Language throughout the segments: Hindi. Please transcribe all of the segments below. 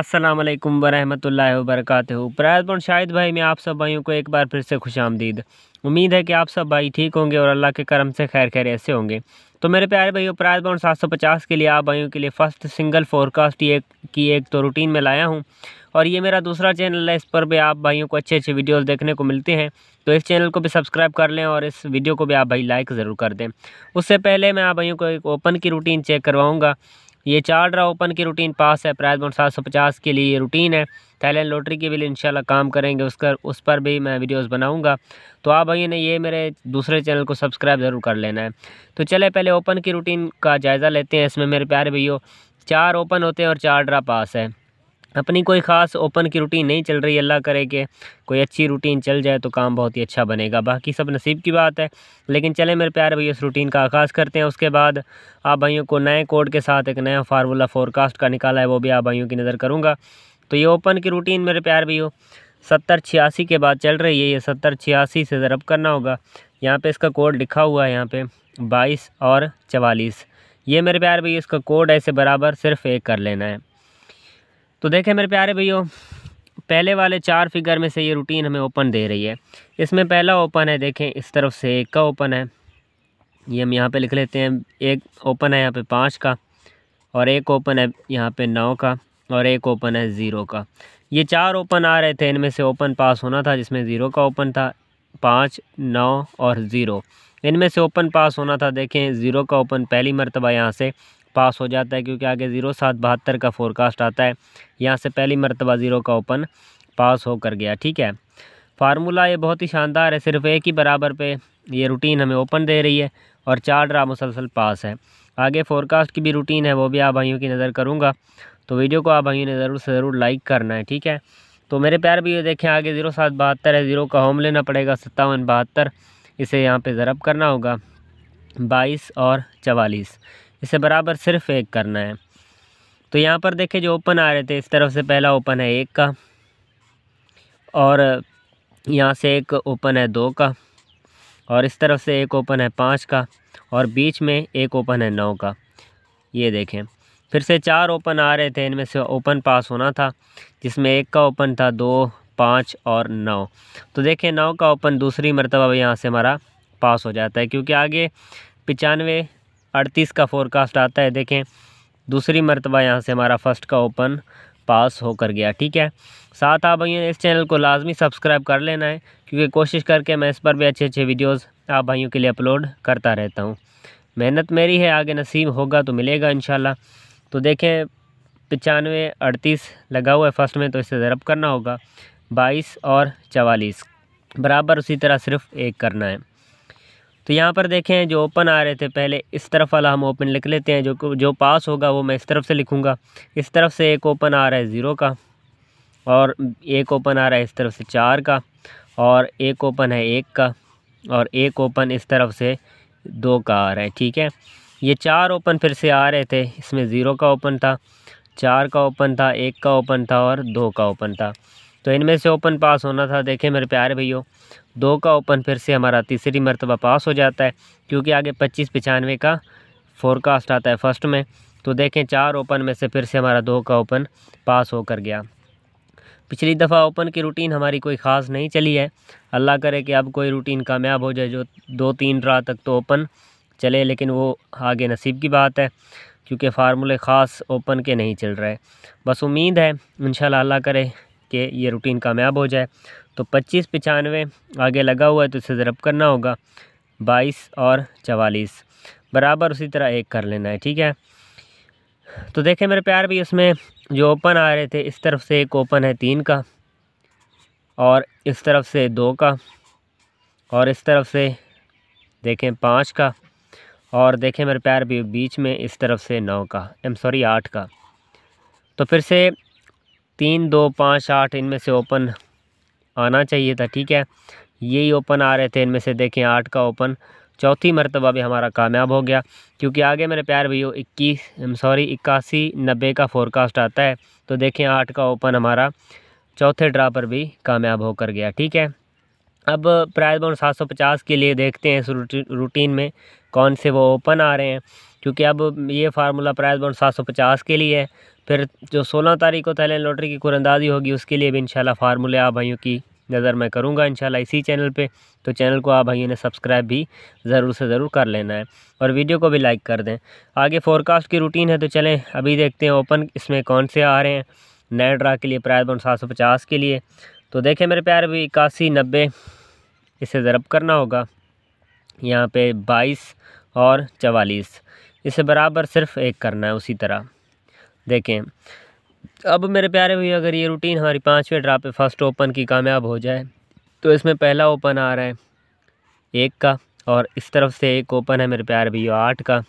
अस्सलाम वालेकुम वरहमतुल्लाहि वबरकातुहू प्रायतपुर शाहिद भाई मैं आप सब भाइयों को एक बार फिर से खुश आमदीद उम्मीद है कि आप सब भाई ठीक होंगे और अल्लाह के करम से खैर खैर ऐसे होंगे तो मेरे प्यारे भाइयों प्रायतपुर सात सौ पचास के लिए आप भाइयों के लिए फ़र्स्ट सिंगल फोरकास्ट ये की एक तो रूटीन में लाया हूँ और ये मेरा दूसरा चैनल है इस पर भी आप भाइयों को अच्छे अच्छे वीडियोज़ देखने को मिलते हैं तो इस चैनल को भी सब्सक्राइब कर लें और इस वीडियो को भी आप भाई लाइक ज़रूर कर दें उससे पहले मैं आप भाइयों को एक ओपन की रूटीन चेक करवाऊँगा ये चार ड्रा ओपन की रूटीन पास है प्राइज बोन सात सौ पचास के लिए ये रूटीन है थाईलैंड लॉटरी के भी इंशाल्लाह काम करेंगे उसका उस पर भी मैं वीडियोस बनाऊंगा तो आप भाई ने ये मेरे दूसरे चैनल को सब्सक्राइब ज़रूर कर लेना है तो चले पहले ओपन की रूटीन का जायज़ा लेते हैं इसमें मेरे प्यारे भैया चार ओपन होते हैं और चार ड्रा पास है अपनी कोई ख़ास ओपन की रूटीन नहीं चल रही अल्लाह करे कि कोई अच्छी रूटीन चल जाए तो काम बहुत ही अच्छा बनेगा बाकी सब नसीब की बात है लेकिन चले मेरे प्यारे भैया इस रूटीन का आगाज़ करते हैं उसके बाद आप भाइयों को नए कोड के साथ एक नया फार्मूला फोरकास्ट का निकाला है वो भी आप भाइयों की नज़र करूँगा तो ये ओपन की रूटीन मेरे प्यार भैया सत्तर छियासी के बाद चल रही है ये सत्तर छियासी से ज़रब करना होगा यहाँ पे इसका कोड लिखा हुआ है यहाँ पे बाईस और चवालीस ये मेरे प्यार भैया इसका कोड ऐसे बराबर सिर्फ़ एक कर लेना है तो देखें मेरे प्यारे भैया पहले वाले चार फिगर में से ये रूटीन हमें ओपन दे रही है इसमें पहला ओपन है देखें इस तरफ से एक का ओपन है ये हम यहाँ पे लिख लेते हैं एक ओपन है यहाँ पे पाँच का और एक ओपन है यहाँ पे नौ का और एक ओपन है ज़ीरो का ये चार ओपन आ रहे थे इनमें से ओपन पास होना था जिसमें ज़ीरो का ओपन था पाँच नौ और ज़ीरो इनमें से ओपन पास होना था देखें ज़ीरो का ओपन पहली मरतबा यहाँ से पास हो जाता है क्योंकि आगे ज़ीरो सात बहत्तर का फोरकास्ट आता है यहाँ से पहली मरतबा ज़ीरो का ओपन पास होकर गया ठीक है फार्मूला ये बहुत ही शानदार है सिर्फ एक ही बराबर पे ये रूटीन हमें ओपन दे रही है और चार ड्रा मुसलसल पास है आगे फोरकास्ट की भी रूटीन है वो भी आप भाइयों की नज़र करूँगा तो वीडियो को आप भाइयों ने ज़रूर से ज़रूर लाइक करना है ठीक है तो मेरे प्यार भी ये देखें आगे ज़ीरो सात बहत्तर है ज़ीरो का होम लेना पड़ेगा सत्तावन बहत्तर इसे यहाँ पे ज़रब करना होगा बाईस और चवालीस इसे बराबर सिर्फ एक करना है तो यहाँ पर देखें जो ओपन आ रहे थे इस तरफ से पहला ओपन है एक का और यहाँ से एक ओपन है दो का और इस तरफ से एक ओपन है पाँच का और बीच में एक ओपन है नौ का ये देखें फिर से चार ओपन आ रहे थे इनमें से ओपन पास होना था जिसमें एक का ओपन था दो पाँच और नौ तो देखें नौ का ओपन दूसरी मरतबा यहाँ से हमारा पास हो जाता है क्योंकि आगे पचानवे अड़तीस का फोरकास्ट आता है देखें दूसरी मरतबा यहाँ से हमारा फर्स्ट का ओपन पास होकर गया ठीक है साथ आप भाइयों इस चैनल को लाजमी सब्सक्राइब कर लेना है क्योंकि कोशिश करके मैं इस पर भी अच्छे अच्छे वीडियोस आप भाइयों के लिए अपलोड करता रहता हूँ मेहनत मेरी है आगे नसीब होगा तो मिलेगा इन तो देखें पचानवे अड़तीस लगा हुआ है फर्स्ट में तो इसे ज़रब करना होगा बाईस और चवालीस बराबर उसी तरह सिर्फ एक करना है तो यहाँ पर देखें जो ओपन आ रहे थे पहले इस तरफ वाला हम ओपन लिख लेते हैं जो जो पास होगा वो मैं इस तरफ से लिखूँगा इस तरफ से एक ओपन आ रहा है ज़ीरो का और एक ओपन आ रहा है इस तरफ से चार का और एक ओपन है एक का और एक ओपन इस तरफ से दो का आ रहा है ठीक है ये चार ओपन फिर से आ रहे थे इसमें ज़ीरो का ओपन था चार का ओपन था एक का ओपन था और दो का ओपन था तो इनमें से ओपन पास होना था देखें मेरे प्यारे भैया दो का ओपन फिर से हमारा तीसरी मरतबा पास हो जाता है क्योंकि आगे पच्चीस पचानवे का फोरकास्ट आता है फर्स्ट में तो देखें चार ओपन में से फिर से हमारा दो का ओपन पास होकर गया पिछली दफ़ा ओपन की रूटीन हमारी कोई ख़ास नहीं चली है अल्लाह करे कि अब कोई रूटीन कामयाब हो जाए जो दो तीन राह तक तो ओपन चले लेकिन वो आगे नसीब की बात है क्योंकि फार्मूले ख़ास ओपन के नहीं चल रहे बस उम्मीद है इन अल्लाह करे कि ये रूटीन कामयाब हो जाए तो पच्चीस पचानवे आगे लगा हुआ है तो इसे ज़रब करना होगा बाईस और चवालीस बराबर उसी तरह एक कर लेना है ठीक है तो देखें मेरे प्यार भी उसमें जो ओपन आ रहे थे इस तरफ से एक ओपन है तीन का और इस तरफ से दो का और इस तरफ से देखें पाँच का और देखें मेरे प्यार भी बीच में इस तरफ से नौ का एम सॉरी आठ का तो फिर से तीन दो पाँच आठ इनमें से ओपन आना चाहिए था ठीक है यही ओपन आ रहे थे इनमें से देखें आठ का ओपन चौथी मरतबा भी हमारा कामयाब हो गया क्योंकि आगे मेरे प्यार भैया इक्कीस सॉरी इक्यासी नब्बे का फोरकास्ट आता है तो देखें आठ का ओपन हमारा चौथे ड्रा पर भी कामयाब होकर गया ठीक है अब प्राइज बाउंड सात सौ पचास के लिए देखते हैं इस रूटीन में कौन से वो ओपन आ रहे हैं क्योंकि अब ये फार्मूला प्राइज बॉन्ड सात सौ पचास के लिए है फिर जो सोलह तारीख को तैलन लॉटरी की कुरंदाजी होगी उसके लिए भी इंशाल्लाह फार्मूले आप भाइयों की नज़र मैं करूँगा इंशाल्लाह इसी चैनल पे तो चैनल को आप भाइयों ने सब्सक्राइब भी ज़रूर से ज़रूर कर लेना है और वीडियो को भी लाइक कर दें आगे फोरकास्ट की रूटीन है तो चलें अभी देखते हैं ओपन इसमें कौन से आ रहे हैं नए ड्रा के लिए प्राइज बॉन्ड सात सौ पचास के लिए तो देखें मेरे प्यार अभी इक्यासी नब्बे इसे ज़रब करना होगा यहाँ पे बाईस और चवालीस इसे बराबर सिर्फ एक करना है उसी तरह देखें अब मेरे प्यारे भैया अगर ये रूटीन हमारी पाँचवें ड्रा पे फर्स्ट ओपन की कामयाब हो जाए तो इसमें पहला ओपन आ रहा है एक का और इस तरफ से एक ओपन है मेरे प्यारे भैया आठ का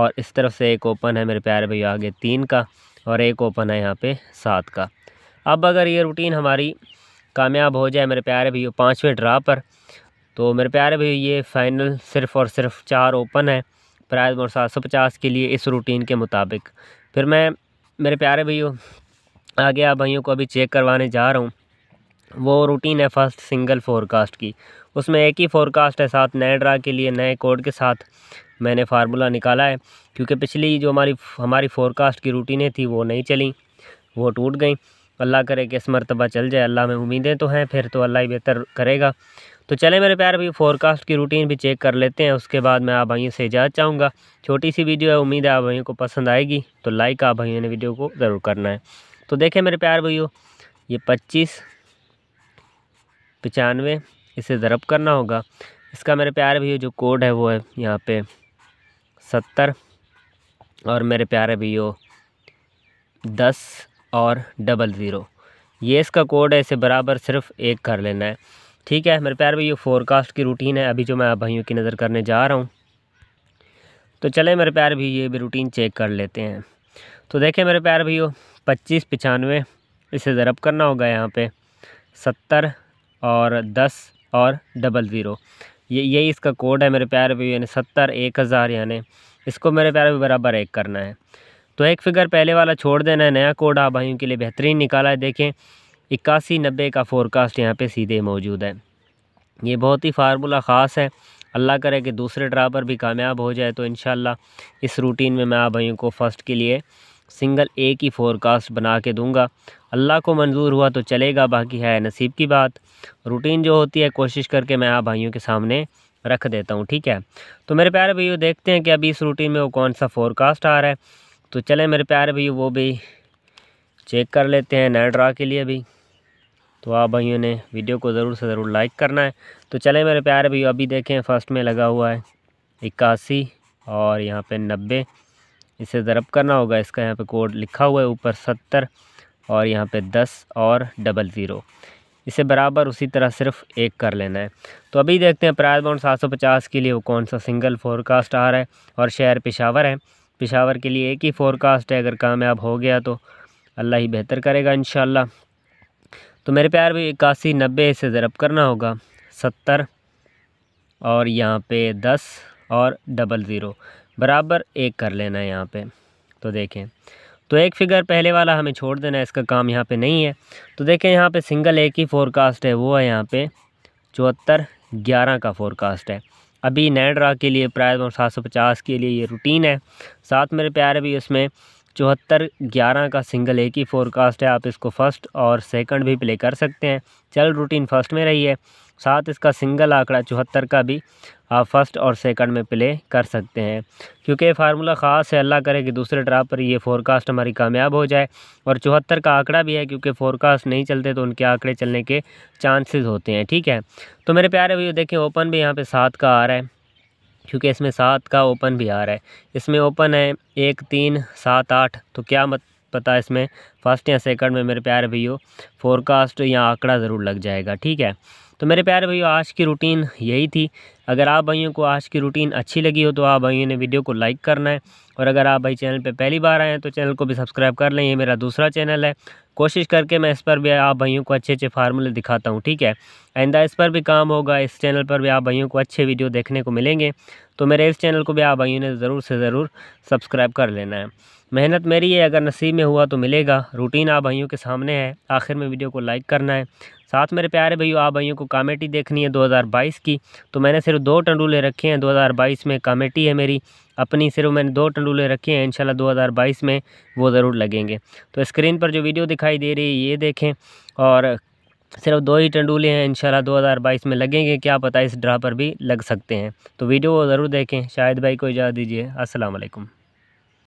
और इस तरफ से एक ओपन है मेरे प्यारे भैया आगे तीन का और एक ओपन है यहाँ पे सात का अब अगर ये रूटीन हमारी कामयाब हो जाए मेरे प्यारे भैया पाँचवें ड्रा पर तो मेरे प्यारे भैया ये फ़ाइनल सिर्फ़ और सिर्फ चार ओपन है प्राइस और सात सौ पचास के लिए इस रूटीन के मुताबिक फिर मैं मेरे प्यारे भैया आगे आप भाइयों को अभी चेक करवाने जा रहा हूँ वो रूटीन है फर्स्ट सिंगल फोरकास्ट की उसमें एक ही फोरकास्ट है साथ नए ड्रा के लिए नए कोड के साथ मैंने फार्मूला निकाला है क्योंकि पिछली जो हमारी हमारी फोरकास्ट की रूटीनें थी वो नहीं चली वो टूट गई अल्लाह करे कि इस मरतबा चल जाए अल्लाह में उम्मीदें तो हैं फिर तो अल्लाह ही बेहतर करेगा तो चले मेरे प्यार भी फोरकास्ट की रूटीन भी चेक कर लेते हैं उसके बाद मैं आप भाइयों से इजाज़ चाहूँगा छोटी सी वीडियो है उम्मीद है आप भाइयों को पसंद आएगी तो लाइक आप भाइयों ने वीडियो को ज़रूर करना है तो देखें मेरे प्यार भाइयों ये पच्चीस पचानवे इसे ज़रब करना होगा इसका मेरे प्यारे भैया जो कोड है वो है यहाँ पे सत्तर और मेरे प्यारे भैया दस और डबल ज़ीरो ये इसका कोड है इसे बराबर सिर्फ एक कर लेना है ठीक है मेरे प्यार भाई ये फोरकास्ट की रूटीन है अभी जो मैं आप भाइयों की नज़र करने जा रहा हूँ तो चले मेरे प्यार भी ये भी रूटीन चेक कर लेते हैं तो देखें मेरे प्यार भैया पच्चीस पचानवे इसे ज़रब करना होगा यहाँ पे सत्तर और दस और डबल ज़ीरो ये यही इसका कोड है मेरे प्यार भैया यानी सत्तर एक हज़ार यानी इसको मेरे प्यार भैया बराबर एक करना है तो एक फिगर पहले वाला छोड़ देना है नया कोड आप भाइयों के लिए बेहतरीन निकाला है देखें इक्यासी नब्बे का फोरकास्ट यहाँ पे सीधे मौजूद है ये बहुत ही फार्मूला ख़ास है अल्लाह करे कि दूसरे ड्रा पर भी कामयाब हो जाए तो इन इस रूटीन में मैं भाइयों को फ़र्स्ट के लिए सिंगल ए की फ़ोरकास्ट बना के दूंगा अल्लाह को मंजूर हुआ तो चलेगा बाकी है नसीब की बात रूटीन जो होती है कोशिश करके मैं आप भाइयों के सामने रख देता हूँ ठीक है तो मेरे प्यारे भैया देखते हैं कि अभी इस रूटीन में वो कौन सा फोरकास्ट आ रहा है तो चले मेरे प्यारे भैया वो भी चेक कर लेते हैं नए ड्रा के लिए भी तो आप भाइयों ने वीडियो को ज़रूर से ज़रूर लाइक करना है तो चले मेरे प्यारे भैया अभी देखें फर्स्ट में लगा हुआ है इक्यासी और यहाँ पे नब्बे इसे ज़रब करना होगा इसका यहाँ पे कोड लिखा हुआ है ऊपर सत्तर और यहाँ पे दस और डबल ज़ीरो इसे बराबर उसी तरह सिर्फ एक कर लेना है तो अभी देखते हैं प्राइज बाउंड सात सौ पचास के लिए वो कौन सा सिंगल फोरकास्ट आ रहा है और शहर पेशावर है पेशावर के लिए एक ही फोरकास्ट है अगर कामयाब हो गया तो अल्लाह ही बेहतर करेगा इन तो मेरे प्यार भी इक्यासी नब्बे से ज़रब करना होगा सत्तर और यहाँ पे दस और डबल ज़ीरो बराबर एक कर लेना है यहाँ पे तो देखें तो एक फिगर पहले वाला हमें छोड़ देना है इसका काम यहाँ पे नहीं है तो देखें यहाँ पे सिंगल एक ही फोरकास्ट है वो है यहाँ पे चौहत्तर ग्यारह का फोरकास्ट है अभी नैड्रा ड्रा के लिए प्राइस और सात सौ पचास के लिए ये रूटीन है साथ मेरे प्यारे भी उसमें चौहत्तर ग्यारह का सिंगल एक ही फोरकास्ट है आप इसको फर्स्ट और सेकंड भी प्ले कर सकते हैं चल रूटीन फर्स्ट में रही है साथ इसका सिंगल आंकड़ा चौहत्तर का भी आप फर्स्ट और सेकंड में प्ले कर सकते हैं क्योंकि ये फार्मूला ख़ास है अल्लाह करे कि दूसरे ड्रा पर ये फोरकास्ट हमारी कामयाब हो जाए और चौहत्तर का आंकड़ा भी है क्योंकि फोरकास्ट नहीं चलते तो उनके आंकड़े चलने के चांसेस होते हैं ठीक है तो मेरे प्यारे भैया देखें ओपन भी यहाँ पर सात का आ रहा है क्योंकि इसमें सात का ओपन भी आ रहा है इसमें ओपन है एक तीन सात आठ तो क्या मत पता इसमें फर्स्ट या सेकंड में मेरे प्यारे भैया फोरकास्ट या आंकड़ा ज़रूर लग जाएगा ठीक है तो मेरे प्यारे भैया आज की रूटीन यही थी अगर आप भाइयों को आज की रूटीन अच्छी लगी हो तो आप भाइयों ने वीडियो को लाइक करना है और अगर आप भाई चैनल पर पहली बार आए हैं तो चैनल को भी सब्सक्राइब कर लें ये मेरा दूसरा चैनल है कोशिश करके मैं इस पर भी आप भाइयों को अच्छे अच्छे फार्मूले दिखाता हूँ ठीक है आइंदा इस पर भी काम होगा इस चैनल पर भी आप भाइयों को अच्छे वीडियो देखने को मिलेंगे तो मेरे इस चैनल को भी आप भाइयों ने ज़रूर से ज़रूर सब्सक्राइब कर लेना है मेहनत मेरी है अगर नसीब में हुआ तो मिलेगा रूटीन आप भाइयों के सामने है आखिर में वीडियो को लाइक करना है साथ मेरे प्यारे भैया आप भाइयों को कामेटी देखनी है 2022 की तो मैंने सिर्फ दो टंडूले रखे हैं 2022 में कामेटी है मेरी अपनी सिर्फ मैंने दो टंडूले रखे हैं इंशाल्लाह 2022 में वो ज़रूर लगेंगे तो स्क्रीन पर जो वीडियो दिखाई दे रही है ये देखें और सिर्फ दो ही टंडूले हैं इंशाल्लाह 2022 में लगेंगे क्या पता इस ड्रा पर भी लग सकते हैं तो वीडियो ज़रूर देखें शाहिद भाई को इजाज़त दीजिए असलकम